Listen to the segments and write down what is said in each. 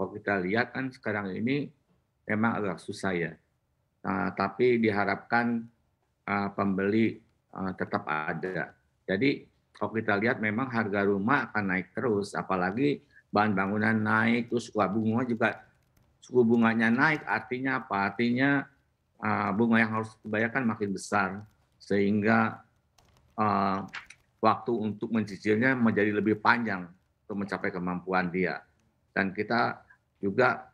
Kalau kita lihat kan sekarang ini memang agak susah ya. Uh, tapi diharapkan uh, pembeli uh, tetap ada. Jadi kalau kita lihat memang harga rumah akan naik terus, apalagi bahan bangunan naik, terus suku bunga juga suku bunganya naik. Artinya apa? Artinya uh, bunga yang harus dibayarkan makin besar, sehingga uh, waktu untuk mencicilnya menjadi lebih panjang untuk mencapai kemampuan dia. Dan kita juga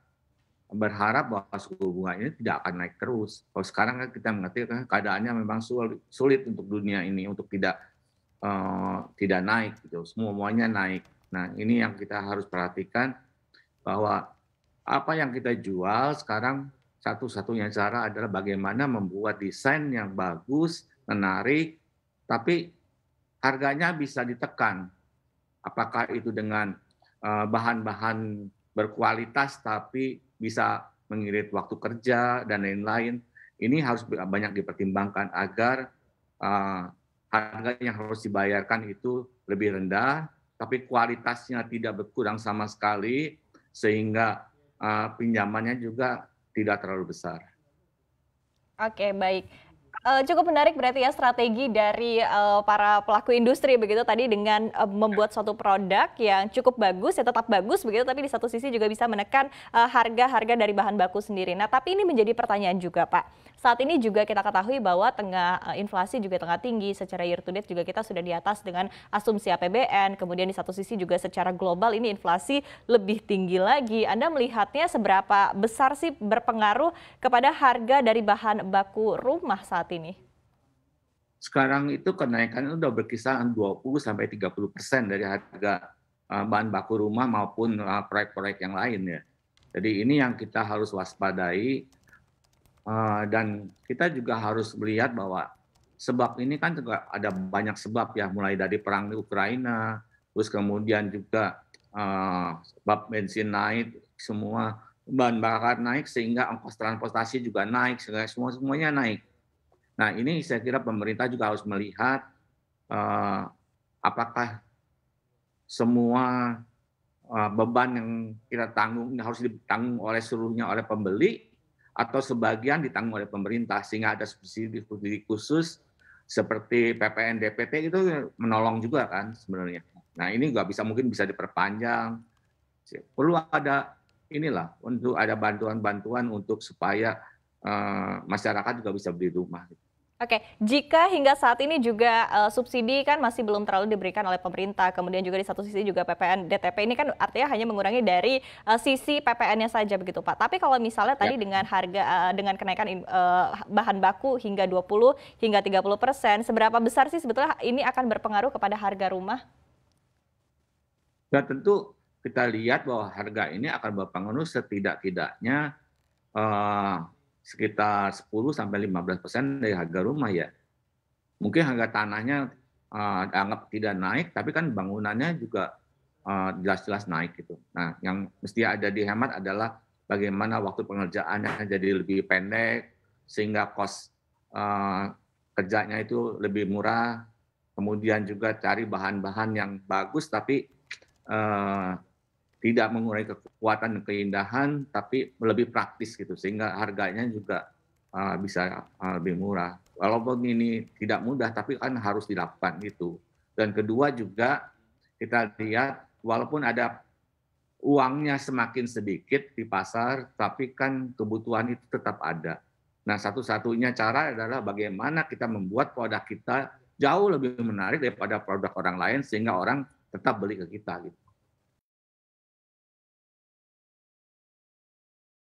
berharap bahwa suku bunga ini tidak akan naik terus. Kalau sekarang kan kita mengerti kan keadaannya memang sulit, untuk dunia ini untuk tidak uh, tidak naik gitu. Semua semuanya naik. Nah, ini yang kita harus perhatikan bahwa apa yang kita jual sekarang satu-satunya cara adalah bagaimana membuat desain yang bagus, menarik, tapi harganya bisa ditekan. Apakah itu dengan eh, bahan-bahan berkualitas tapi bisa mengirit waktu kerja dan lain-lain. Ini harus banyak dipertimbangkan agar uh, harga yang harus dibayarkan itu lebih rendah, tapi kualitasnya tidak berkurang sama sekali, sehingga uh, pinjamannya juga tidak terlalu besar. Oke, baik uh, cukup menarik berarti ya strategi dari uh, para pelaku industri begitu tadi dengan uh, membuat suatu produk yang cukup bagus ya tetap bagus begitu tapi di satu sisi juga bisa menekan harga-harga uh, dari bahan baku sendiri. Nah, tapi ini menjadi pertanyaan juga, Pak. Saat ini juga kita ketahui bahwa tengah uh, inflasi juga tengah tinggi secara year to date juga kita sudah di atas dengan asumsi APBN. Kemudian di satu sisi juga secara global ini inflasi lebih tinggi lagi. Anda melihatnya seberapa besar sih berpengaruh kepada harga dari bahan baku rumah saat ini? ini? Sekarang itu kenaikan sudah berkisaran 20 sampai 30 persen dari harga eh, bahan baku rumah maupun eh, proyek-proyek yang lain ya. Jadi ini yang kita harus waspadai eh, dan kita juga harus melihat bahwa sebab ini kan juga ada banyak sebab ya mulai dari perang di Ukraina, terus kemudian juga sebab bensin naik, semua bahan bakar naik sehingga ongkos transportasi juga naik, sehingga semua semuanya naik. Nah ini saya kira pemerintah juga harus melihat uh, apakah semua uh, beban yang kita tanggung harus ditanggung oleh seluruhnya oleh pembeli atau sebagian ditanggung oleh pemerintah sehingga ada subsidi khusus seperti PPN DPT itu menolong juga kan sebenarnya. Nah ini nggak bisa mungkin bisa diperpanjang. Perlu ada inilah untuk ada bantuan-bantuan untuk supaya uh, masyarakat juga bisa beli rumah. Oke, jika hingga saat ini juga uh, subsidi kan masih belum terlalu diberikan oleh pemerintah, kemudian juga di satu sisi juga PPN DTP ini kan artinya hanya mengurangi dari uh, sisi PPN-nya saja begitu Pak. Tapi kalau misalnya ya. tadi dengan harga uh, dengan kenaikan uh, bahan baku hingga 20 hingga 30 persen, seberapa besar sih sebetulnya ini akan berpengaruh kepada harga rumah? Ya tentu kita lihat bahwa harga ini akan berpengaruh setidak-tidaknya uh, sekitar 10 sampai 15 persen dari harga rumah ya. Mungkin harga tanahnya uh, eh, anggap tidak naik, tapi kan bangunannya juga eh, jelas-jelas uh, naik gitu. Nah, yang mesti ada di hemat adalah bagaimana waktu pengerjaannya jadi lebih pendek sehingga kos uh, kerjanya itu lebih murah. Kemudian juga cari bahan-bahan yang bagus tapi uh, tidak mengurangi kekuatan dan keindahan tapi lebih praktis gitu sehingga harganya juga uh, bisa uh, lebih murah walaupun ini tidak mudah tapi kan harus dilakukan itu dan kedua juga kita lihat walaupun ada uangnya semakin sedikit di pasar tapi kan kebutuhan itu tetap ada nah satu-satunya cara adalah bagaimana kita membuat produk kita jauh lebih menarik daripada produk orang lain sehingga orang tetap beli ke kita gitu